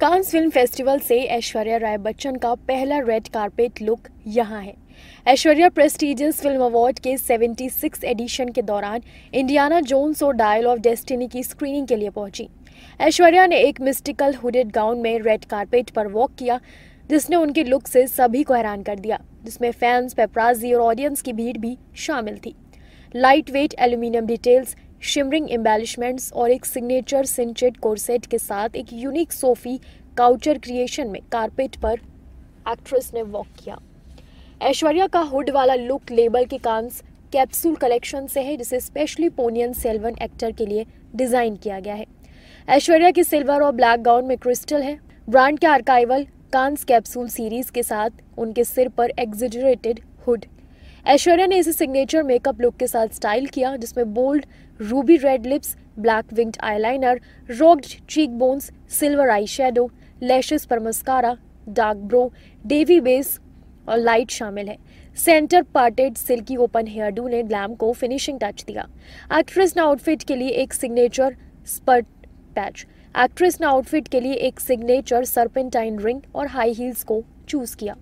Cannes film festival से ऐश्वर्या राय बच्चन का पहला रेड कारपेट लुक यहाँ है ऐश्वर्या प्रेस्टीजियस फिल्म अवार्ड के 76 एडिशन के दौरान इंडियाना जोन्स और डायल ऑफ डेस्टिनी की स्क्रीनिंग के लिए पहुंची ऐश्वर्या ने एक मिस्टिकल हुडेड गाउन में रेड कारपेट पर वॉक किया जिसने उनके लुक से सभी को हैरान कर दिया जिसमें फैंस पेपराजी और ऑडियंस की भीड़ भी शामिल थी lightweight aluminium details shimmering embellishments और एक सिग्नेचर सिंचेट कोरसेट के साथ एक यूनिक सोफी काउचर क्रिएशन में कारपेट पर एक्ट्रेस ने वॉक किया ऐश्वर्या का हुड वाला लुक लेबल के कांस कैप्सूल कलेक्शन से है जिसे स्पेशली पोनियन सेल्वन एक्टर के लिए डिज़ाइन किया गया है ऐश्वर्या के सिल्वर और ब्लैक गाउन में क्रिस्टल है ब्रांड के आर्काइवल कांस कैप्सूल सीरीज के साथ उनके सिर पर एग्जिजरेटेड हुड ऐश्वर्या ने इसे सिग्नेचर मेकअप लुक के साथ स्टाइल किया जिसमें bold ruby red lips black winged eyeliner rocked cheekbones silver eyeshadow lashes पर mascara dark brow dewy base और लाइट शामिल है centre parted silky open hairdo ने ग्लैम को फिनिशिंग टच दिया एक्ट्रेस ने आउटफिट के लिए एक सिग्नेचर स्पर्ट पैच एक्ट्रेस ने आउटफिट के लिए एक सिग्नेचर सर्पेंटाइन रिंग और हाई हील्स को चूज किया